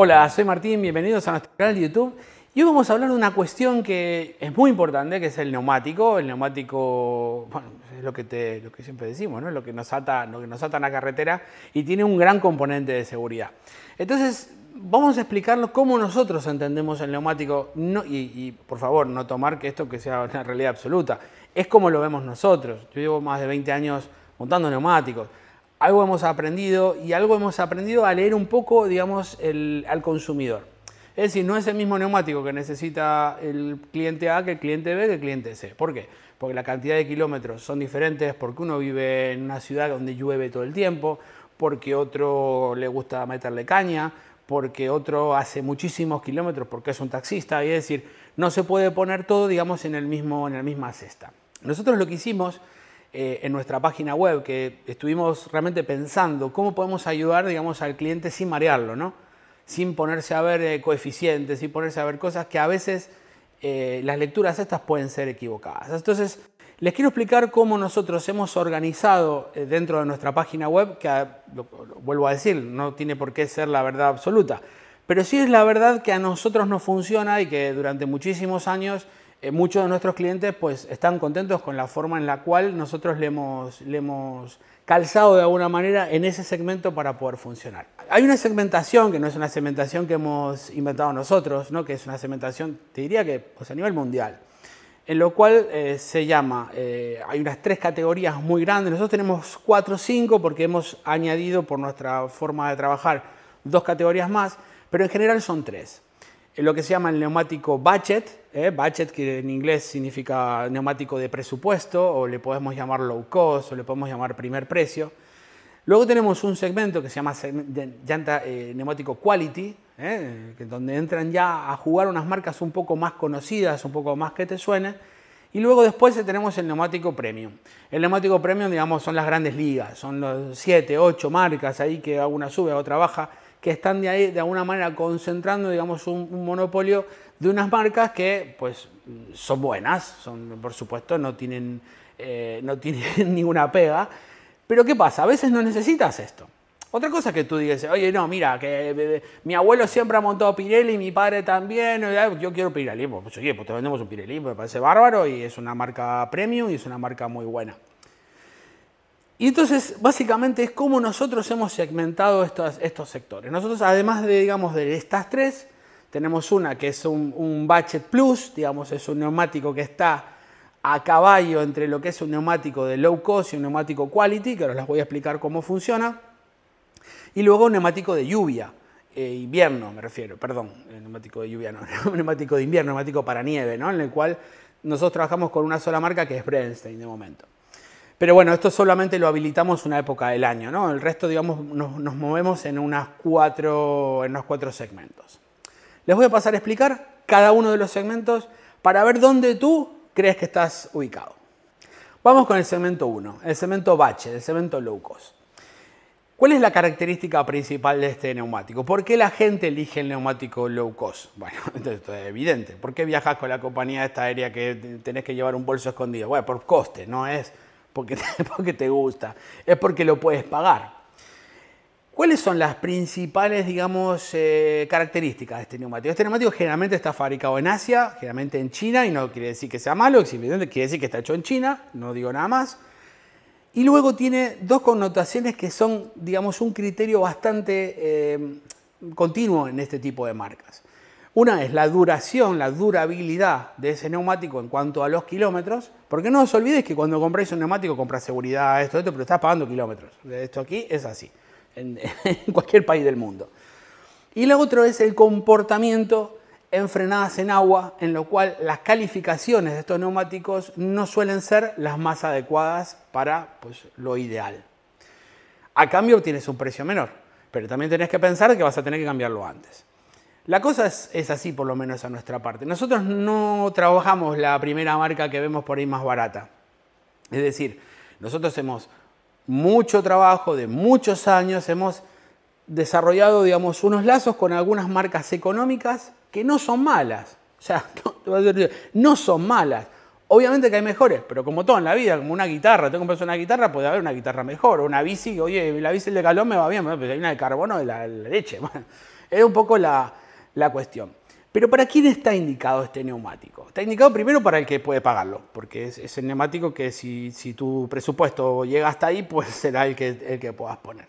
Hola, soy Martín, bienvenidos a nuestro canal de YouTube y hoy vamos a hablar de una cuestión que es muy importante, que es el neumático. El neumático, bueno, es lo que, lo que siempre decimos, ¿no? Lo que nos ata, lo que nos ata en la carretera y tiene un gran componente de seguridad. Entonces, vamos a explicarlo cómo nosotros entendemos el neumático no, y, por favor no tomar que esto que sea una realidad absoluta. Es como lo vemos nosotros. Yo llevo más de 20 años montando neumáticos algo hemos aprendido y algo hemos aprendido a leer un poco, digamos, al consumidor. Es decir, no es el mismo neumático que necesita el cliente A que el cliente B que el cliente C. ¿Por qué? Porque la cantidad de kilómetros son diferentes, porque uno vive en una ciudad donde llueve todo el tiempo, porque otro le gusta meterle caña, porque otro hace muchísimos kilómetros porque es un taxista. Y es decir, no se puede poner todo, digamos, en, el mismo, en la misma cesta. Nosotros lo que hicimos eh, en nuestra página web, que estuvimos realmente pensando cómo podemos ayudar, digamos, al cliente sin marearlo, ¿no? Sin ponerse a ver eh, coeficientes, sin ponerse a ver cosas que a veces eh, las lecturas estas pueden ser equivocadas. Entonces, les quiero explicar cómo nosotros hemos organizado dentro de nuestra página web, que vuelvo a decir, no tiene por qué ser la verdad absoluta, pero sí es la verdad que a nosotros nos funciona y que durante muchísimos años eh, muchos de nuestros clientes pues están contentos con la forma en la cual nosotros le hemos, calzado de alguna manera en ese segmento para poder funcionar. Hay una segmentación que no es una segmentación que hemos inventado nosotros, ¿no? que es una segmentación, te diría que pues, a nivel mundial, en lo cual eh, se llama, eh, hay unas tres categorías muy grandes, nosotros tenemos cuatro o cinco porque hemos añadido por nuestra forma de trabajar dos categorías más, pero en general son tres lo que se llama el neumático budget, ¿eh? budget que en inglés significa neumático de presupuesto, o le podemos llamar low cost, o le podemos llamar primer precio. Luego tenemos un segmento que se llama llanta eh, neumático quality, eh, donde entran ya a jugar unas marcas un poco más conocidas, un poco más que te suene. Y luego después tenemos el neumático premium. El neumático premium, digamos, son las grandes ligas, son los 7, 8 marcas ahí que alguna sube, otra baja que están de ahí de alguna manera concentrando, digamos, un, monopolio de unas marcas que, pues, son buenas, son, por supuesto, no tienen, eh, no tienen ninguna pega. Pero ¿qué pasa? A veces no necesitas esto. Otra cosa que tú digas, oye, no, mira, que eh, mi abuelo siempre ha montado Pirelli, mi padre también, yo quiero Pirelli, pues oye, pues te vendemos un Pirelli, me parece bárbaro y es una marca premium y es una marca muy buena. Y entonces, básicamente, es como nosotros hemos segmentado estos, sectores. Nosotros, además de, digamos, de estas tres, tenemos una que es un, un Budget Plus, digamos, es un neumático que está a caballo entre lo que es un neumático de low cost y un neumático quality, que ahora les voy a explicar cómo funciona. Y luego un neumático de lluvia, eh, invierno me refiero, perdón, el neumático de lluvia no, neumático de invierno, neumático para nieve, En el cual nosotros trabajamos con una sola marca que es Brenstein de momento. Pero bueno, esto solamente lo habilitamos una época del año, ¿no? El resto, digamos, nos, movemos en, unas cuatro, en unos cuatro segmentos. Les voy a pasar a explicar cada uno de los segmentos para ver dónde tú crees que estás ubicado. Vamos con el segmento 1, el segmento bache, el segmento low cost. ¿Cuál es la característica principal de este neumático? ¿Por qué la gente elige el neumático low cost? Bueno, esto es evidente. ¿Por qué viajas con la compañía de esta aérea que tenés que llevar un bolso escondido? Bueno, por coste, no es porque te, porque te gusta, es porque lo puedes pagar. ¿Cuáles son las principales, digamos, eh, características de este neumático? Este neumático generalmente está fabricado en Asia, generalmente en China, y no quiere decir que sea malo, simplemente quiere decir que está hecho en China, no digo nada más. Y luego tiene dos connotaciones que son, digamos, un criterio bastante eh, continuo en este tipo de marcas. Una es la duración, la durabilidad de ese neumático en cuanto a los kilómetros, porque no os olvidéis que cuando compráis un neumático compras seguridad, esto, esto, pero estás pagando kilómetros. Esto aquí es así, en, cualquier país del mundo. Y la otra es el comportamiento en frenadas en agua, en lo cual las calificaciones de estos neumáticos no suelen ser las más adecuadas para pues, lo ideal. A cambio obtienes un precio menor, pero también tenés que pensar que vas a tener que cambiarlo antes. La cosa es, así, por lo menos a nuestra parte. Nosotros no trabajamos la primera marca que vemos por ahí más barata. Es decir, nosotros hemos mucho trabajo de muchos años, hemos desarrollado, digamos, unos lazos con algunas marcas económicas que no son malas. O sea, no, son malas. Obviamente que hay mejores, pero como todo en la vida, como una guitarra, tengo comprar una guitarra, puede haber una guitarra mejor, o una bici, oye, la bici de calor me va bien, pero hay una de carbono de la leche. es un poco la, la cuestión. Pero ¿para quién está indicado este neumático? Está indicado primero para el que puede pagarlo, porque es, el neumático que si, tu presupuesto llega hasta ahí, pues será el que, el que puedas poner.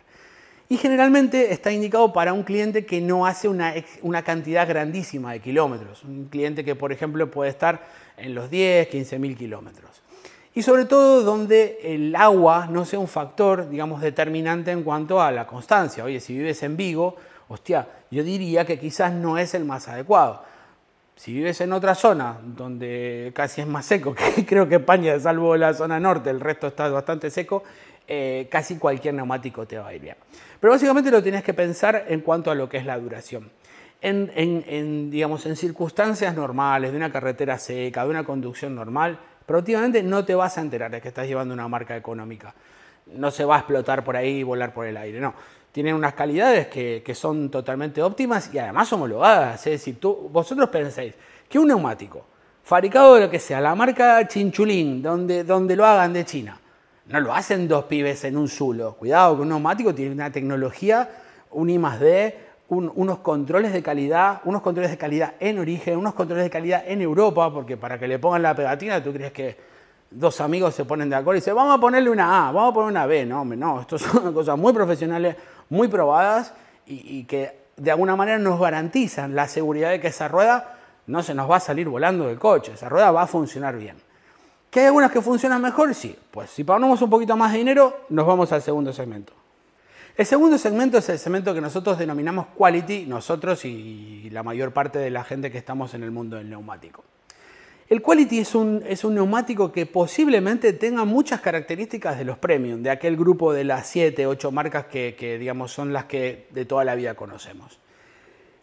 Y generalmente está indicado para un cliente que no hace una, una cantidad grandísima de kilómetros. Un cliente que, por ejemplo, puede estar en los 10, 15 mil kilómetros. Y sobre todo donde el agua no sea un factor, digamos, determinante en cuanto a la constancia. Oye, si vives en Vigo, hostia, yo diría que quizás no es el más adecuado. Si vives en otra zona donde casi es más seco, que creo que España, salvo la zona norte, el resto está bastante seco, eh, casi cualquier neumático te va a ir bien. Pero básicamente lo tienes que pensar en cuanto a lo que es la duración. En, digamos, en circunstancias normales, de una carretera seca, de una conducción normal, productivamente no te vas a enterar de que estás llevando una marca económica. No se va a explotar por ahí y volar por el aire, no tienen unas calidades que, son totalmente óptimas y además homologadas. Es ¿eh? decir, tú, vosotros pensáis que un neumático fabricado de lo que sea, la marca Chinchulín, donde, donde lo hagan de China, no lo hacen dos pibes en un zulo. Cuidado, que un neumático tiene una tecnología, un I más D, unos controles de calidad, unos controles de calidad en origen, unos controles de calidad en Europa, porque para que le pongan la pegatina, tú crees que dos amigos se ponen de acuerdo y dicen, vamos a ponerle una A, vamos a poner una B. No, hombre, no, esto son cosas muy profesionales, muy probadas y, que de alguna manera nos garantizan la seguridad de que esa rueda no se nos va a salir volando del coche, esa rueda va a funcionar bien. ¿Que hay algunas que funcionan mejor? Sí. Pues si pagamos un poquito más de dinero, nos vamos al segundo segmento. El segundo segmento es el segmento que nosotros denominamos quality, nosotros y la mayor parte de la gente que estamos en el mundo del neumático. El Quality es un, es un neumático que posiblemente tenga muchas características de los Premium, de aquel grupo de las 7, 8 marcas que, digamos son las que de toda la vida conocemos.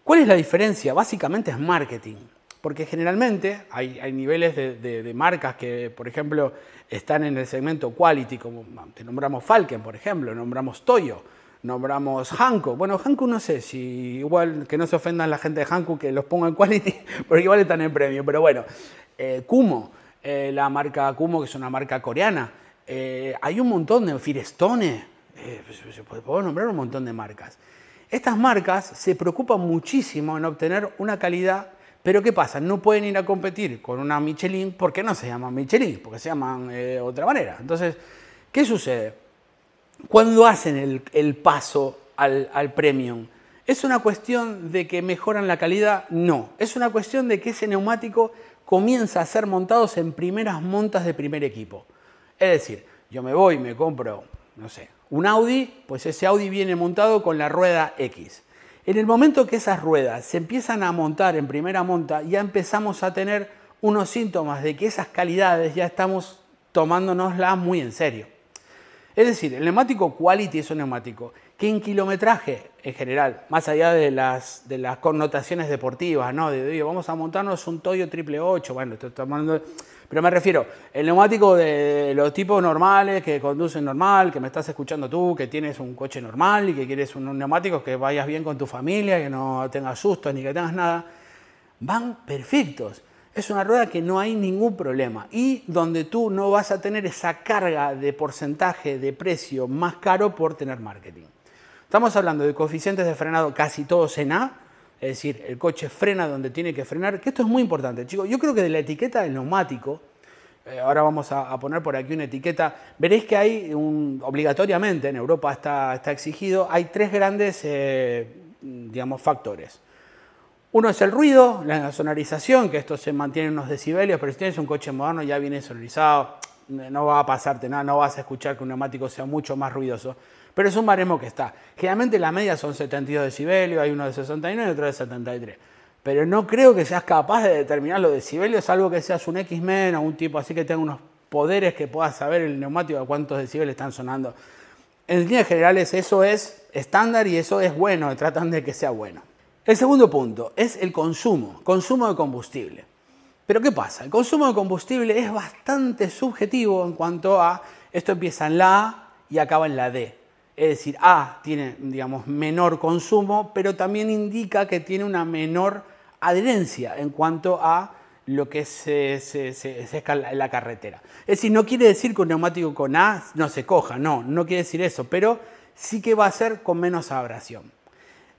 ¿Cuál es la diferencia? Básicamente es marketing. Porque generalmente hay, niveles de, marcas que, por ejemplo, están en el segmento quality, como te nombramos Falken, por ejemplo, nombramos Toyo, nombramos Hanko. Bueno, Hanko no sé si igual que no se ofendan la gente de Hanko que los ponga en quality, porque igual están en Premium, pero bueno. Eh, Kumo, eh, la marca Kumo, que es una marca coreana. Eh, hay un montón de Firestone, se pues, pues, pues, puede nombrar un montón de marcas. Estas marcas se preocupan muchísimo en obtener una calidad, pero ¿qué pasa? No pueden ir a competir con una Michelin porque no se llaman Michelin, porque se llaman de otra manera. Entonces, ¿qué sucede? Cuando hacen el, paso al, al premium, ¿Es una cuestión de que mejoran la calidad? No. ¿Es una cuestión de que ese neumático comienza a ser montados en primeras montas de primer equipo. Es decir, yo me voy, me compro, no sé, un Audi, pues ese Audi viene montado con la rueda X. En el momento que esas ruedas se empiezan a montar en primera monta, ya empezamos a tener unos síntomas de que esas calidades ya estamos tomándonoslas muy en serio. Es decir, el neumático quality es un neumático que en kilometraje en general, más allá de las, de las connotaciones deportivas, ¿no? De, vamos a montarnos un Toyo Triple 8. bueno, estoy tomando... Pero me refiero, el neumático de los tipos normales, que conducen normal, que me estás escuchando tú, que tienes un coche normal y que quieres un, un neumático que vayas bien con tu familia, que no tengas sustos ni que tengas nada, van perfectos. Es una rueda que no hay ningún problema y donde tú no vas a tener esa carga de porcentaje de precio más caro por tener marketing. Estamos hablando de coeficientes de frenado casi todos en A, es decir, el coche frena donde tiene que frenar, que esto es muy importante, chicos. Yo creo que de la etiqueta del neumático, eh, ahora vamos a, poner por aquí una etiqueta, veréis que hay obligatoriamente, en Europa está, está exigido, hay tres grandes, eh, digamos, factores. Uno es el ruido, la sonorización, que esto se mantiene en unos decibelios, pero si tienes un coche moderno ya viene sonorizado, no va a pasarte nada, no vas a escuchar que un neumático sea mucho más ruidoso. Pero es un baremo que está. Generalmente las medias son 72 decibelios, hay uno de 69 y otro de 73. Pero no creo que seas capaz de determinar los decibelios, salvo que seas un X-Men o un tipo así que tenga unos poderes que pueda saber el neumático a cuántos decibelios están sonando. En líneas generales eso es estándar y eso es bueno, tratan de que sea bueno. El segundo punto es el consumo, consumo de combustible. Pero ¿qué pasa? El consumo de combustible es bastante subjetivo en cuanto a esto empieza en la A y acaba en la D. Es decir, A tiene, digamos, menor consumo, pero también indica que tiene una menor adherencia en cuanto a lo que eh, se, se, la carretera. Es decir, no quiere decir que un neumático con A no se coja, no, no quiere decir eso, pero sí que va a ser con menos abrasión.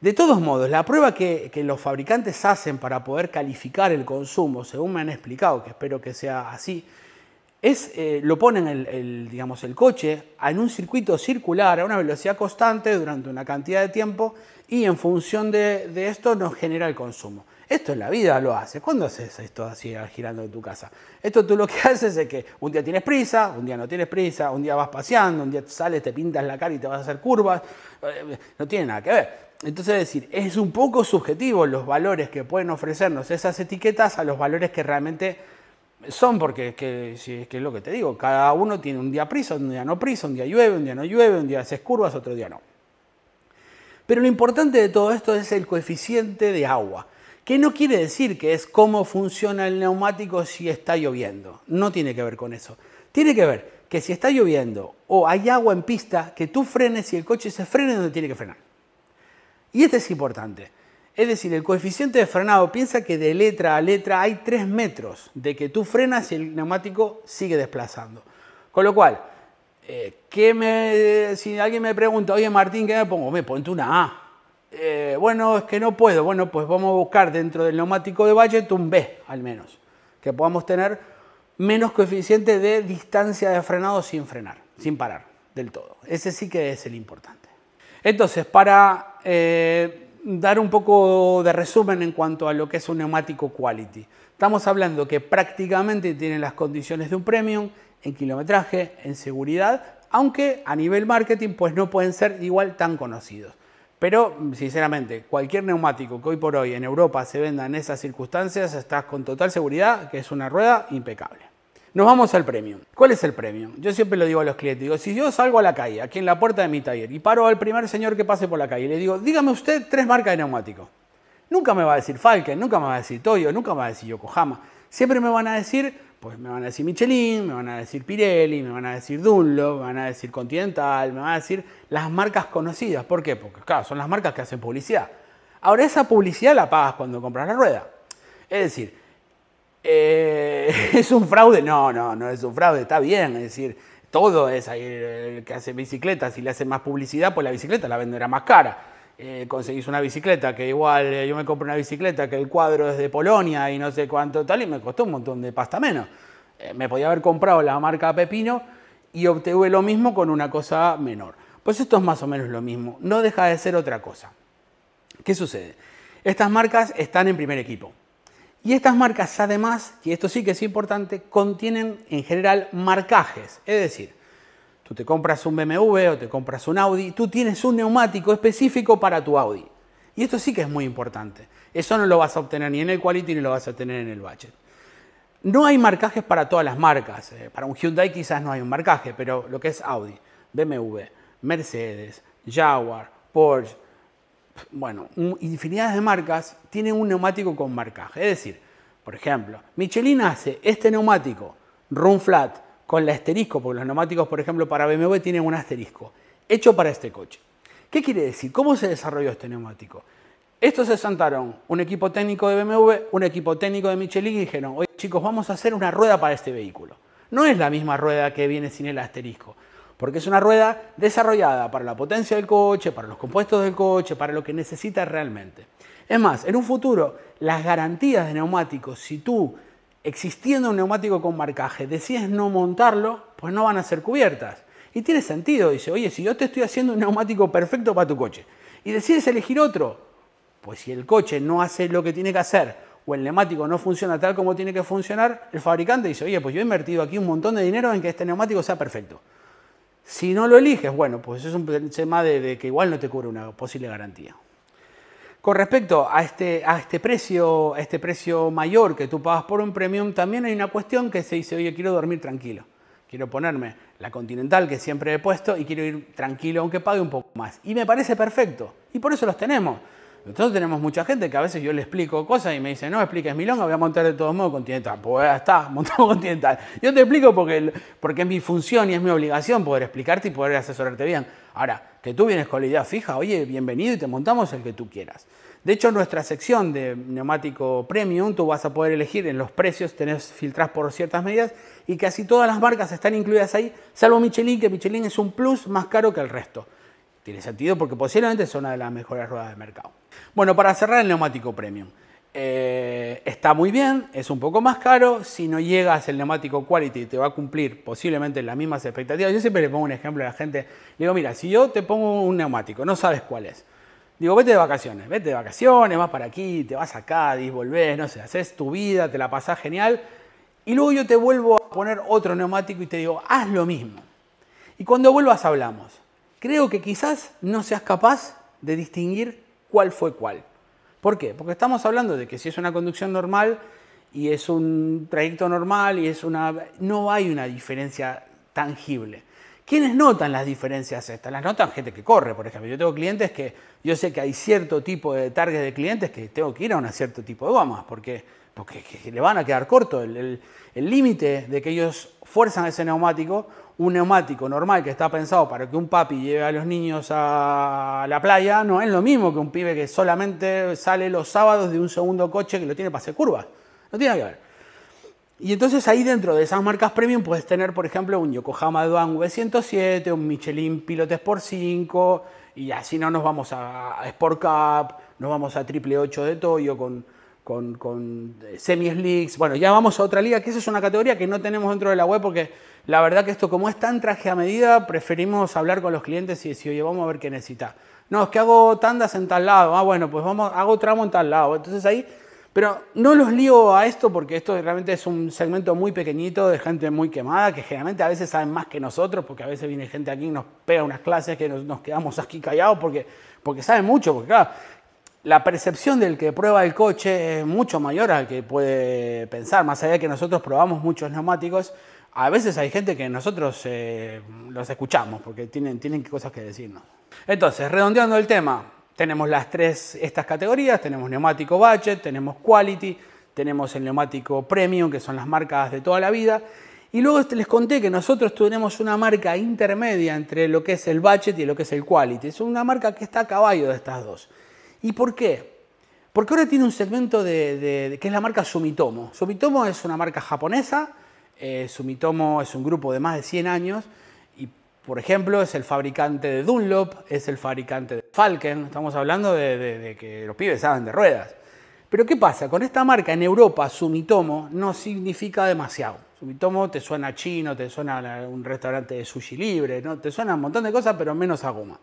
De todos modos, la prueba que, los fabricantes hacen para poder calificar el consumo, según me han explicado, que espero que sea así, es, eh, lo ponen el, digamos, el coche en un circuito circular a una velocidad constante durante una cantidad de tiempo y en función de, esto nos genera el consumo. Esto en la vida lo hace. ¿Cuándo haces esto así ah, girando en tu casa? Esto tú lo que haces es que un día tienes prisa, un día no tienes prisa, un día vas paseando, un día sales, te pintas la cara y te vas a hacer curvas. Eh, no tiene nada que ver. Entonces, es decir, es un poco subjetivo los valores que pueden ofrecernos esas etiquetas a los valores que realmente son porque es que, es lo que te digo, cada uno tiene un día prisa, un día no prisa, un día llueve, un día no llueve, un día haces curvas, otro día no. Pero lo importante de todo esto es el coeficiente de agua, que no quiere decir que es cómo funciona el neumático si está lloviendo, no tiene que ver con eso. Tiene que ver que si está lloviendo o hay agua en pista, que tú frenes y el coche se frene donde tiene que frenar. Y este es importante. Es decir, el coeficiente de frenado piensa que de letra a letra hay 3 metros de que tú frenas y el neumático sigue desplazando. Con lo cual, eh, me, si alguien me pregunta, oye Martín, ¿qué me pongo? Me ponte una A. Eh, bueno, es que no puedo. Bueno, pues vamos a buscar dentro del neumático de Valle un B al menos, que podamos tener menos coeficiente de distancia de frenado sin frenar, sin parar del todo. Ese sí que es el importante. Entonces, para eh, dar un poco de resumen en cuanto a lo que es un neumático quality. Estamos hablando que prácticamente tiene las condiciones de un premium en kilometraje, en seguridad, aunque a nivel marketing pues no pueden ser igual tan conocidos. Pero sinceramente, cualquier neumático que hoy por hoy en Europa se venda en esas circunstancias, estás con total seguridad que es una rueda impecable. Nos vamos al premium. ¿Cuál es el premio? Yo siempre lo digo a los clientes, digo, si yo salgo a la calle, aquí en la puerta de mi taller, y paro al primer señor que pase por la calle, y le digo, dígame usted tres marcas de neumáticos. Nunca me va a decir Falken, nunca me va a decir Toyo, nunca me va a decir Yokohama. Siempre me van a decir, pues me van a decir Michelin, me van a decir Pirelli, me van a decir Dunlop, me van a decir Continental, me van a decir las marcas conocidas. ¿Por qué? Porque claro, son las marcas que hacen publicidad. Ahora esa publicidad la pagas cuando compras la rueda. Es decir, eh, ¿es un fraude? No, no, no es un fraude, está bien, es decir, todo es ahí, el que hace bicicletas, si le hace más publicidad, pues la bicicleta la venderá más cara. Eh, conseguís una bicicleta, que igual eh, yo me compré una bicicleta que el cuadro es de Polonia y no sé cuánto tal, y me costó un montón de pasta menos. me podía haber comprado la marca Pepino y obtuve lo mismo con una cosa menor. Pues esto es más o menos lo mismo, no deja de ser otra cosa. ¿Qué sucede? Estas marcas están en primer equipo. Y estas marcas además, y esto sí que es importante, contienen en general marcajes. Es decir, tú te compras un BMW o te compras un Audi, tú tienes un neumático específico para tu Audi. Y esto sí que es muy importante. Eso no lo vas a obtener ni en el Quality ni lo vas a obtener en el Budget. No hay marcajes para todas las marcas. Eh, para un Hyundai quizás no hay un marcaje, pero lo que es Audi, BMW, Mercedes, Jaguar, Porsche, bueno, infinidad de marcas tienen un neumático con marcaje. Es decir, por ejemplo, Michelin hace este neumático, Run Flat, con el asterisco, porque los neumáticos, por ejemplo, para BMW tienen un asterisco, hecho para este coche. ¿Qué quiere decir? ¿Cómo se desarrolló este neumático? Estos se sentaron un equipo técnico de BMW, un equipo técnico de Michelin y dijeron, oye chicos, vamos a hacer una rueda para este vehículo. No es la misma rueda que viene sin el asterisco porque es una rueda desarrollada para la potencia del coche, para los compuestos del coche, para lo que necesita realmente. Es más, en un futuro, las garantías de neumáticos, si tú existiendo un neumático con marcaje decides no montarlo, pues no van a ser cubiertas. Y tiene sentido, dice, oye, si yo te estoy haciendo un neumático perfecto para tu coche y decides elegir otro, pues si el coche no hace lo que tiene que hacer o el neumático no funciona tal como tiene que funcionar, el fabricante dice, oye, pues yo he invertido aquí un montón de dinero en que este neumático sea perfecto. Si no lo eliges, bueno, pues es un tema de, que igual no te cubre una posible garantía. Con respecto a este, a este, precio, a este precio mayor que tú pagas por un premium, también hay una cuestión que se dice, oye, quiero dormir tranquilo. Quiero ponerme la Continental que siempre he puesto y quiero ir tranquilo aunque pague un poco más. Y me parece perfecto. Y por eso los tenemos. Entonces tenemos mucha gente que a veces yo le explico cosas y me dice, no, expliques milonga, voy a montar de todos modos continental. Pues ya está, montamos continental. Yo te explico porque, porque es mi función y es mi obligación poder explicarte y poder asesorarte bien. Ahora, que tú vienes con la idea fija, oye, bienvenido y te montamos el que tú quieras. De hecho, en nuestra sección de neumático premium, tú vas a poder elegir en los precios, tenés filtras por ciertas medidas y casi todas las marcas están incluidas ahí, salvo Michelin, que Michelin es un plus más caro que el resto. Tiene sentido porque posiblemente es una de las mejores ruedas del mercado. Bueno, para cerrar el neumático premium. Eh, está muy bien, es un poco más caro. Si no llegas el neumático quality, te va a cumplir posiblemente las mismas expectativas. Yo siempre le pongo un ejemplo a la gente. Le digo, mira, si yo te pongo un neumático, no sabes cuál es. Digo, vete de vacaciones, vete de vacaciones, vas para aquí, te vas acá, volvés, no sé, haces tu vida, te la pasás genial. Y luego yo te vuelvo a poner otro neumático y te digo, haz lo mismo. Y cuando vuelvas hablamos creo que quizás no seas capaz de distinguir cuál fue cuál. ¿Por qué? Porque estamos hablando de que si es una conducción normal y es un trayecto normal y es una... no hay una diferencia tangible. ¿Quiénes notan las diferencias estas? Las notan gente que corre, por ejemplo. Yo tengo clientes que, yo sé que hay cierto tipo de target de clientes que tengo que ir a un cierto tipo de gomas, porque, porque le van a quedar corto el límite de que ellos fuerzan ese neumático un neumático normal que está pensado para que un papi lleve a los niños a la playa no es lo mismo que un pibe que solamente sale los sábados de un segundo coche que lo tiene para hacer curvas. No tiene que ver. Y entonces ahí dentro de esas marcas premium puedes tener, por ejemplo, un Yokohama Duan V107, un Michelin Pilot Sport 5, y así no nos vamos a Sport Cup, nos vamos a Triple 8 de Toyo con, con, semi eh, semis Bueno, ya vamos a otra liga, que esa es una categoría que no tenemos dentro de la web porque la verdad que esto como es tan traje a medida, preferimos hablar con los clientes y decir, oye, vamos a ver qué necesita. No, es que hago tandas en tal lado. Ah, bueno, pues vamos, hago tramo en tal lado. Entonces ahí, pero no los lío a esto porque esto realmente es un segmento muy pequeñito de gente muy quemada, que generalmente a veces saben más que nosotros, porque a veces viene gente aquí y nos pega unas clases que nos, quedamos aquí callados porque, porque saben mucho, porque claro, la percepción del que prueba el coche es mucho mayor al que puede pensar, más allá de que nosotros probamos muchos neumáticos, a veces hay gente que nosotros eh, los escuchamos porque tienen, tienen cosas que decirnos. Entonces, redondeando el tema, tenemos las tres, estas categorías, tenemos neumático budget, tenemos quality, tenemos el neumático premium, que son las marcas de toda la vida, y luego este, les conté que nosotros tenemos una marca intermedia entre lo que es el budget y lo que es el quality, es una marca que está a caballo de estas dos. ¿Y por qué? Porque ahora tiene un segmento de, que es la marca Sumitomo. Sumitomo es una marca japonesa, eh, Sumitomo es un grupo de más de 100 años y, por ejemplo, es el fabricante de Dunlop, es el fabricante de Falken, estamos hablando de, que los pibes saben de ruedas. Pero ¿qué pasa? Con esta marca en Europa, Sumitomo, no significa demasiado. Sumitomo te suena chino, te suena un restaurante de sushi libre, ¿no? te suena un montón de cosas, pero menos a goma.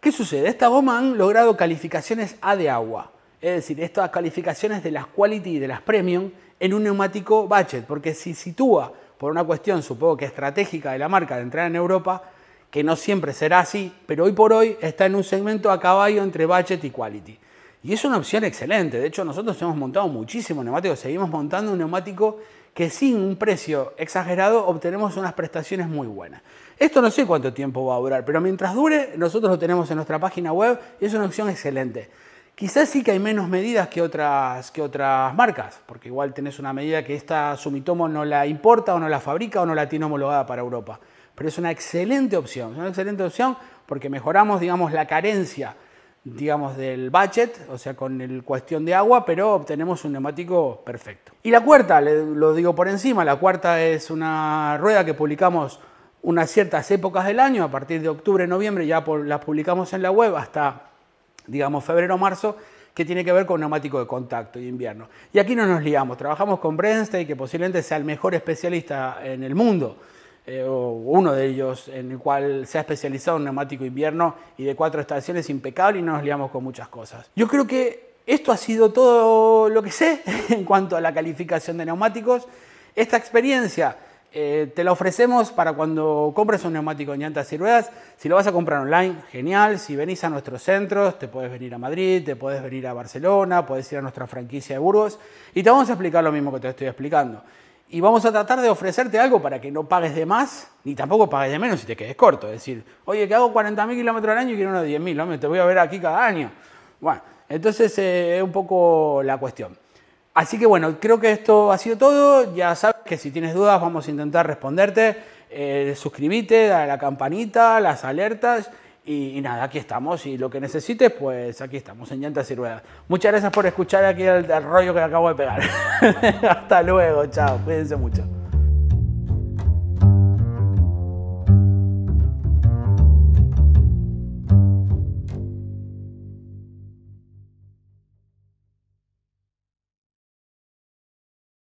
¿Qué sucede? Esta goma han logrado calificaciones A de agua, es decir, estas calificaciones de las quality y de las premium en un neumático budget, porque si sitúa por una cuestión, supongo que estratégica de la marca de entrar en Europa, que no siempre será así, pero hoy por hoy está en un segmento a caballo entre budget y quality. Y es una opción excelente. De hecho, nosotros hemos montado muchísimo neumático, seguimos montando un neumático que sin un precio exagerado obtenemos unas prestaciones muy buenas. Esto no sé cuánto tiempo va a durar, pero mientras dure, nosotros lo tenemos en nuestra página web y es una opción excelente. Quizás sí que hay menos medidas que otras, que otras marcas, porque igual tenés una medida que esta Sumitomo no la importa o no la fabrica o no la tiene homologada para Europa. Pero es una excelente opción, es una excelente opción porque mejoramos, digamos, la carencia, digamos, del budget, o sea, con el cuestión de agua, pero obtenemos un neumático perfecto. Y la cuarta, lo digo por encima, la cuarta es una rueda que publicamos unas ciertas épocas del año, a partir de octubre, noviembre, ya por, las publicamos en la web hasta, digamos, febrero, marzo, que tiene que ver con neumático de contacto y invierno. Y aquí no nos liamos, trabajamos con Brenstein, que posiblemente sea el mejor especialista en el mundo, eh, o uno de ellos en el cual se ha especializado en neumático invierno y de cuatro estaciones impecable y no nos liamos con muchas cosas. Yo creo que esto ha sido todo lo que sé en cuanto a la calificación de neumáticos. Esta experiencia eh, te la ofrecemos para cuando compres un neumático en llantas y ruedas. Si lo vas a comprar online, genial. Si venís a nuestros centros, te puedes venir a Madrid, te puedes venir a Barcelona, puedes ir a nuestra franquicia de Burgos y te vamos a explicar lo mismo que te estoy explicando. Y vamos a tratar de ofrecerte algo para que no pagues de más, ni tampoco pagues de menos si te quedes corto. Es decir, oye, que hago 40.000 kilómetros al año y quiero de 10.000, hombre, te voy a ver aquí cada año. Bueno, entonces eh, es un poco la cuestión. Así que bueno, creo que esto ha sido todo. Ya sabes que si tienes dudas vamos a intentar responderte. Eh, suscríbete, dale a la campanita, las alertas y, nada, aquí estamos. Y lo que necesites, pues aquí estamos en llantas y ruedas. Muchas gracias por escuchar aquí el rollo que acabo de pegar. Hasta luego, chao, cuídense mucho.